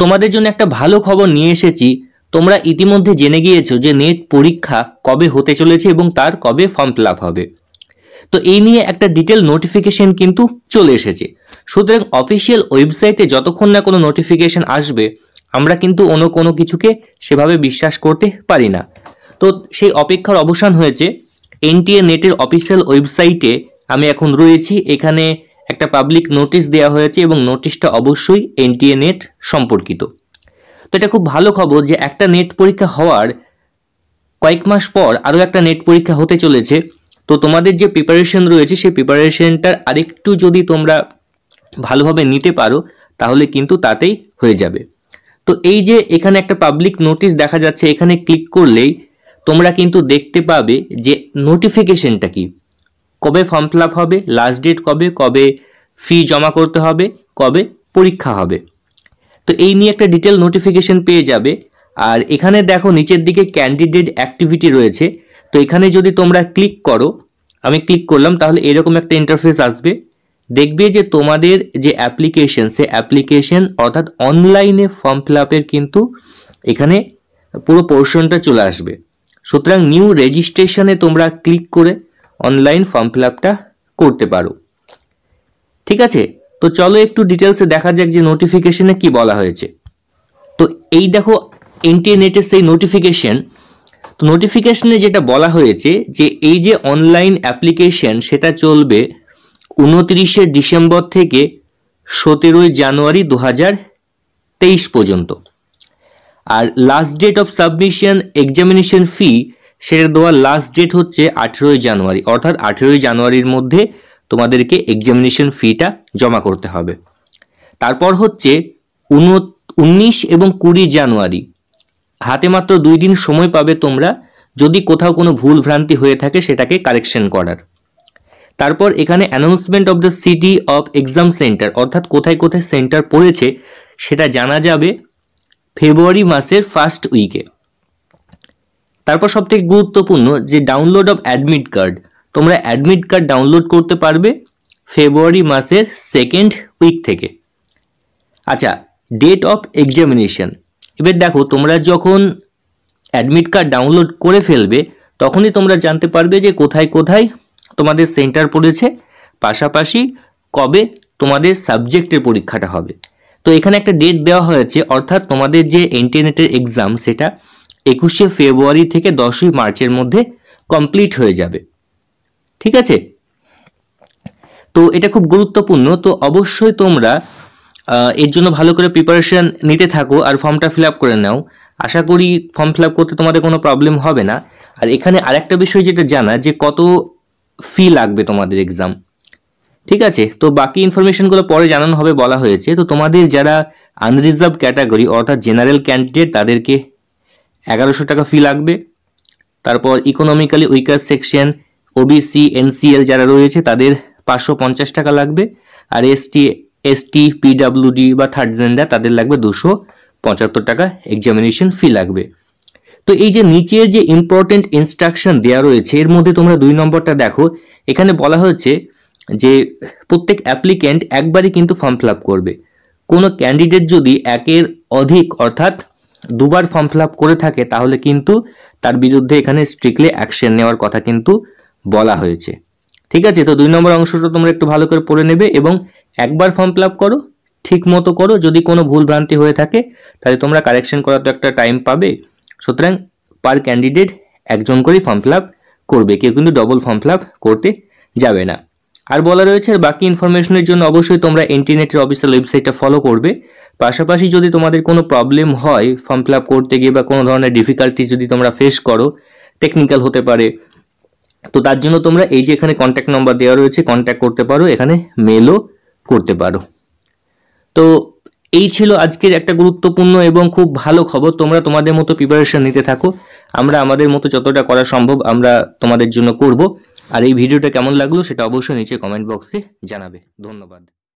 তোমাদের জন্য একটা ভালো খবর নিয়ে এসেছি তোমরা ইতিমধ্যে জেনে গিয়েছো যে নেট পরীক্ষা কবে হতে চলেছে এবং তার কবে ফর্ম ফিল হবে তো এই নিয়ে একটা ডিটেল নোটিফিকেশন কিন্তু চলে এসেছে সুতরাং অফিসিয়াল ওয়েবসাইটে যতক্ষণ না কোনো নোটিফিকেশন আসবে আমরা কিন্তু অন্য কোনো কিছুকে সেভাবে বিশ্বাস করতে পারি না তো সেই অপেক্ষার অবসান হয়েছে এনটিএ নেটের অফিসিয়াল ওয়েবসাইটে আমি এখন রয়েছি এখানে একটা পাবলিক নোটিশ দেওয়া হয়েছে এবং নোটিশটা অবশ্যই এনটিএ নেট সম্পর্কিত তো এটা খুব ভালো খবর যে একটা নেট পরীক্ষা হওয়ার কয়েক মাস পর আরও একটা নেট পরীক্ষা হতে চলেছে তো তোমাদের যে প্রিপারেশন রয়েছে সেই প্রিপারেশনটার আরেকটু যদি তোমরা ভালোভাবে নিতে পারো তাহলে কিন্তু তাতেই হয়ে যাবে তো এই যে এখানে একটা পাবলিক নোটিশ দেখা যাচ্ছে এখানে ক্লিক করলেই তোমরা কিন্তু দেখতে পাবে যে নোটিফিকেশনটা কি কবে ফর্ম ফিল আপ হবে লাস্ট ডেট কবে কবে ফি জমা করতে হবে কবে পরীক্ষা হবে তো এই নিয়ে একটা ডিটেল নোটিফিকেশন পেয়ে যাবে আর এখানে দেখো নিচের দিকে ক্যান্ডিডেট অ্যাক্টিভিটি রয়েছে তো এখানে যদি তোমরা ক্লিক করো আমি ক্লিক করলাম তাহলে এরকম একটা ইন্টারফেস আসবে দেখবে যে তোমাদের যে অ্যাপ্লিকেশন সে অ্যাপ্লিকেশন অর্থাৎ অনলাইনে ফর্ম ফিল কিন্তু এখানে পুরো পোর্শনটা চলে আসবে সুতরাং নিউ রেজিস্ট্রেশনে তোমরা ক্লিক করে অনলাইন ফর্ম ফিল করতে পারো ঠিক আছে তো চলো একটু ডিটেলসে দেখা যাক যে নোটিফিকেশনে কি বলা হয়েছে তো এই দেখো ইন্টারনেটের সেই নোটিফিকেশন তো নোটিফিকেশনে যেটা বলা হয়েছে যে এই যে অনলাইন অ্যাপ্লিকেশন সেটা চলবে উনত্রিশে ডিসেম্বর থেকে সতেরোই জানুয়ারি দু তেইশ পর্যন্ত আর last date of submission examination fee সেটা দেওয়ার লাস্ট ডেট হচ্ছে আঠেরোই জানুয়ারি অর্থাৎ আঠেরোই জানুয়ারির মধ্যে তোমাদেরকে এক্সামিনেশন ফিটা জমা করতে হবে তারপর হচ্ছে উনিশ এবং কুড়ি জানুয়ারি হাতে মাত্র দুই দিন সময় পাবে তোমরা যদি কোথাও কোনো ভুল ভ্রান্তি হয়ে থাকে সেটাকে কারেকশন করার তারপর এখানে announcement of the city of exam centre অর্থাৎ কোথায় কোথায় সেন্টার পড়েছে সেটা জানা যাবে ফেব্রুয়ারি মাসের ফার্স্ট উইকে তারপর সবথেকে গুরুত্বপূর্ণ যে ডাউনলোড অফ অ্যাডমিট কার্ড তোমরা অ্যাডমিট কার্ড ডাউনলোড করতে পারবে ফেব্রুয়ারি মাসের সেকেন্ড উইক থেকে আচ্ছা ডেট অফ এক্সামিনেশন এবার দেখো তোমরা যখন অ্যাডমিট কার্ড ডাউনলোড করে ফেলবে তখনই তোমরা জানতে পারবে যে কোথায় কোথায় তোমাদের সেন্টার পড়েছে পাশাপাশি কবে তোমাদের সাবজেক্টের পরীক্ষাটা হবে তো এখানে একটা ডেট দেওয়া হয়েছে অর্থাৎ তোমাদের যে ইন্টারনেটের এক্সাম সেটা একুশে ফেব্রুয়ারি থেকে দশই মার্চের মধ্যে কমপ্লিট হয়ে যাবে ঠিক আছে তো এটা খুব গুরুত্বপূর্ণ তো অবশ্যই তোমরা এর জন্য ভালো করে প্রিপারেশন নিতে থাকো আর ফর্মটা ফিল আপ করে নাও আশা করি ফর্ম ফিল আপ করতে তোমাদের কোনো প্রবলেম হবে না আর এখানে আরেকটা বিষয় যেটা জানা যে কত ফি লাগবে তোমাদের এক্সাম ঠিক আছে তো বাকি ইনফরমেশনগুলো পরে জানানো হবে বলা হয়েছে তো তোমাদের যারা আনরিজার্ভ ক্যাটাগরি অর্থাৎ জেনারেল ক্যান্ডিডেট তাদেরকে এগারোশো টাকা ফি লাগবে তারপর economically weaker section OBC NCL যারা রয়েছে তাদের পাঁচশো পঞ্চাশ টাকা লাগবে আর এসটি এসটি পিডাব্লিউডি বা থার্ড জেন্ডার তাদের লাগবে দুশো পঁচাত্তর টাকা এক্সামিনেশন ফি লাগবে তো এই যে নিচের যে ইম্পর্টেন্ট ইনস্ট্রাকশন দেওয়া রয়েছে এর মধ্যে তোমরা দুই নম্বরটা দেখো এখানে বলা হয়েছে যে প্রত্যেক অ্যাপ্লিক্যান্ট একবারই কিন্তু ফর্ম ফিল করবে কোনো ক্যান্ডিডেট যদি একের অধিক অর্থাৎ দুবার ফর্ম ফিল করে থাকে তাহলে কিন্তু তার বিরুদ্ধে এখানে স্ট্রিক্টলি অ্যাকশন নেওয়ার কথা কিন্তু বলা হয়েছে ঠিক আছে তো দুই নম্বর অংশটা তোমরা একটু ভালো করে পড়ে নেবে এবং একবার ফর্ম ফিল করো ঠিক মতো করো যদি কোনো ভুল ভ্রান্তি হয়ে থাকে তাহলে তোমরা কারেকশন করার তো একটা টাইম পাবে সুতরাং পার ক্যান্ডিডেট একজন করেই ফর্ম ফিল করবে কেউ কিন্তু ডবল ফর্ম ফিল করতে যাবে না আর বলা রয়েছে বাকি ইনফরমেশনের জন্য অবশ্যই তোমরা ইন্টারনেটের অফিসিয়াল ওয়েবসাইটটা ফলো করবে পাশাপাশি যদি তোমাদের কোনো প্রবলেম হয় ফর্ম ফিল করতে গিয়ে বা কোনো ধরনের ডিফিকাল্টি যদি তোমরা ফেস করো টেকনিক্যাল হতে পারে তো তার জন্য তোমরা এই যে এখানে কন্ট্যাক্ট নাম্বার দেওয়া রয়েছে কন্ট্যাক্ট করতে পারো এখানে মেলও করতে পারো তো এই ছিল আজকের একটা গুরুত্বপূর্ণ এবং খুব ভালো খবর তোমরা তোমাদের মতো প্রিপারেশন নিতে থাকো আমরা আমাদের মতো যতটা করা সম্ভব আমরা তোমাদের জন্য করব আর এই ভিডিওটা কেমন লাগলো সেটা অবশ্যই নিচে কমেন্ট বক্সে জানাবে ধন্যবাদ